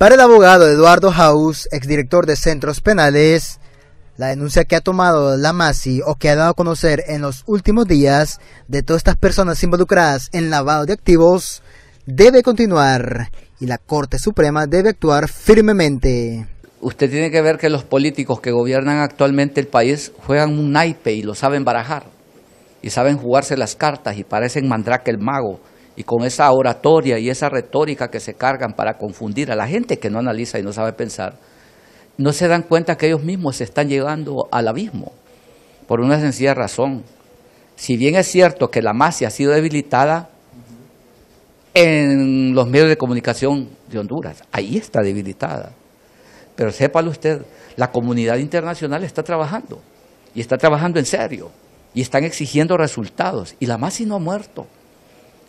Para el abogado Eduardo Haus, exdirector de centros penales, la denuncia que ha tomado la MASI o que ha dado a conocer en los últimos días de todas estas personas involucradas en lavado de activos debe continuar y la Corte Suprema debe actuar firmemente. Usted tiene que ver que los políticos que gobiernan actualmente el país juegan un naipe y lo saben barajar y saben jugarse las cartas y parecen Mandrake el mago y con esa oratoria y esa retórica que se cargan para confundir a la gente que no analiza y no sabe pensar, no se dan cuenta que ellos mismos se están llegando al abismo, por una sencilla razón. Si bien es cierto que la masa ha sido debilitada en los medios de comunicación de Honduras, ahí está debilitada. Pero sépalo usted, la comunidad internacional está trabajando, y está trabajando en serio, y están exigiendo resultados, y la masa no ha muerto.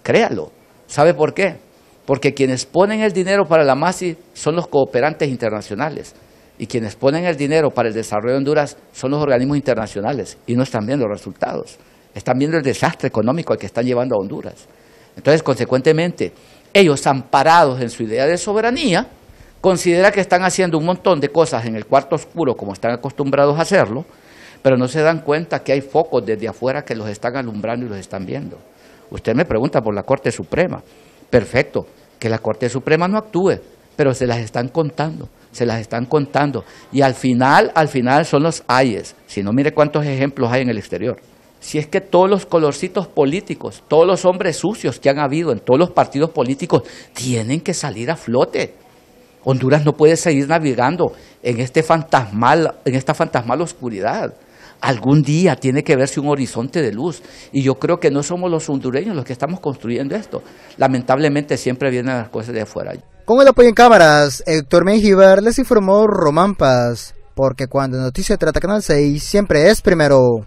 Créalo. ¿Sabe por qué? Porque quienes ponen el dinero para la MASI son los cooperantes internacionales y quienes ponen el dinero para el desarrollo de Honduras son los organismos internacionales y no están viendo los resultados. Están viendo el desastre económico al que están llevando a Honduras. Entonces, consecuentemente, ellos amparados en su idea de soberanía, considera que están haciendo un montón de cosas en el cuarto oscuro como están acostumbrados a hacerlo, pero no se dan cuenta que hay focos desde afuera que los están alumbrando y los están viendo. Usted me pregunta por la Corte Suprema. Perfecto, que la Corte Suprema no actúe, pero se las están contando, se las están contando. Y al final, al final son los ayes. Si no, mire cuántos ejemplos hay en el exterior. Si es que todos los colorcitos políticos, todos los hombres sucios que han habido en todos los partidos políticos, tienen que salir a flote. Honduras no puede seguir navegando en, este fantasmal, en esta fantasmal oscuridad algún día tiene que verse un horizonte de luz. Y yo creo que no somos los hondureños los que estamos construyendo esto. Lamentablemente siempre vienen las cosas de afuera. Con el apoyo en cámaras, Héctor Mengibar les informó Román Paz, porque cuando noticia trata Canal 6 siempre es primero.